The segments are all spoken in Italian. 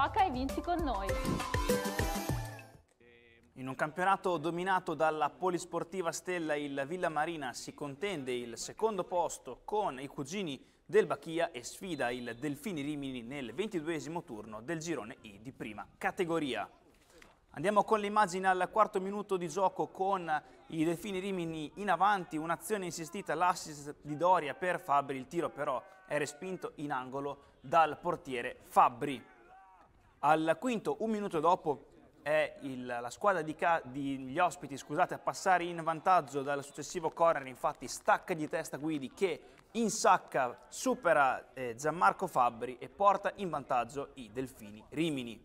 Gioca e vinci con noi! In un campionato dominato dalla polisportiva Stella, il Villa Marina si contende il secondo posto con i cugini del Bachia e sfida il Delfini Rimini nel 22 turno del girone I di prima categoria. Andiamo con l'immagine al quarto minuto di gioco con i Delfini Rimini in avanti, un'azione insistita, l'assist di Doria per Fabri, il tiro però è respinto in angolo dal portiere Fabri. Al quinto, un minuto dopo, è il, la squadra degli ospiti scusate, a passare in vantaggio dal successivo corner, infatti stacca di testa Guidi che insacca, supera eh, Gianmarco Fabbri e porta in vantaggio i Delfini Rimini.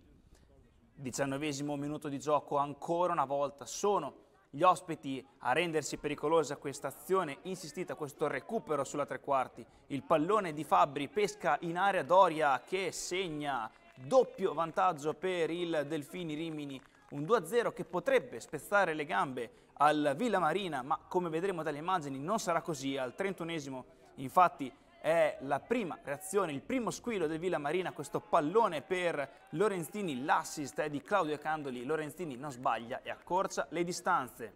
Diciannovesimo minuto di gioco ancora una volta, sono gli ospiti a rendersi pericolosa questa azione insistita, questo recupero sulla tre quarti. Il pallone di Fabbri pesca in area Doria che segna doppio vantaggio per il Delfini Rimini, un 2-0 che potrebbe spezzare le gambe al Villa Marina, ma come vedremo dalle immagini non sarà così, al 31esimo infatti è la prima reazione, il primo squillo del Villa Marina, questo pallone per Lorenzini, l'assist è di Claudio Candoli, Lorenzini non sbaglia e accorcia le distanze.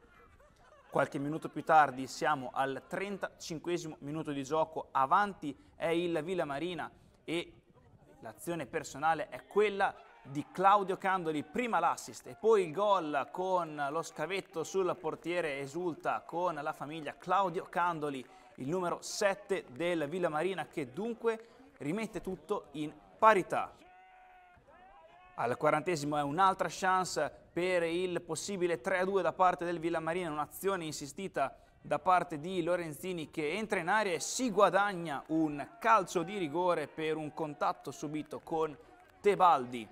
Qualche minuto più tardi siamo al 35 minuto di gioco, avanti è il Villa Marina e L'azione personale è quella di Claudio Candoli, prima l'assist e poi il gol con lo scavetto sul portiere esulta con la famiglia Claudio Candoli, il numero 7 del Villa Marina che dunque rimette tutto in parità. Al quarantesimo è un'altra chance per il possibile 3-2 da parte del Villamarina, un'azione insistita da parte di Lorenzini che entra in aria e si guadagna un calcio di rigore per un contatto subito con Tebaldi.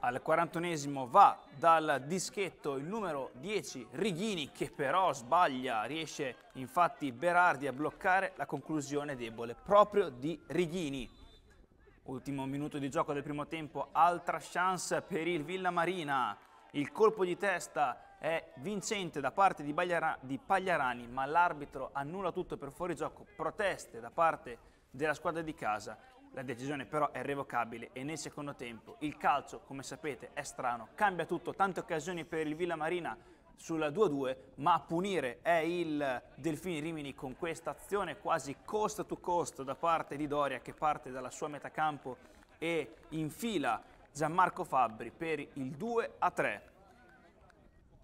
Al 41 esimo va dal dischetto il numero 10 Righini che però sbaglia, riesce infatti Berardi a bloccare la conclusione debole proprio di Righini. Ultimo minuto di gioco del primo tempo, altra chance per il Villa Marina. Il colpo di testa è vincente da parte di, Bagliara, di Pagliarani, ma l'arbitro annulla tutto per fuori gioco. proteste da parte della squadra di casa. La decisione però è revocabile e nel secondo tempo il calcio, come sapete, è strano, cambia tutto, tante occasioni per il Villa Marina, sulla 2-2, ma a punire è il Delfini Rimini con questa azione quasi cost to cost da parte di Doria che parte dalla sua metacampo e infila Gianmarco Fabbri per il 2-3.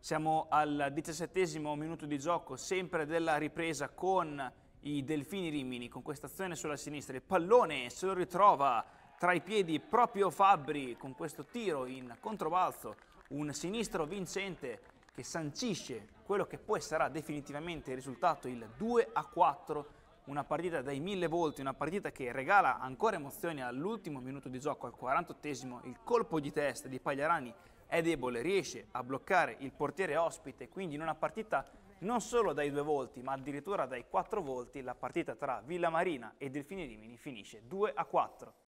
Siamo al diciassettesimo minuto di gioco, sempre della ripresa con i Delfini Rimini, con questa azione sulla sinistra. Il pallone se lo ritrova tra i piedi proprio Fabbri con questo tiro in controbalzo, un sinistro vincente che sancisce quello che poi sarà definitivamente il risultato, il 2 a 4, una partita dai mille volti, una partita che regala ancora emozioni all'ultimo minuto di gioco, al 48esimo, il colpo di testa di Pagliarani è debole, riesce a bloccare il portiere ospite, quindi in una partita non solo dai due volti, ma addirittura dai quattro volti, la partita tra Villa Marina e Delfini Rimini finisce 2 a 4.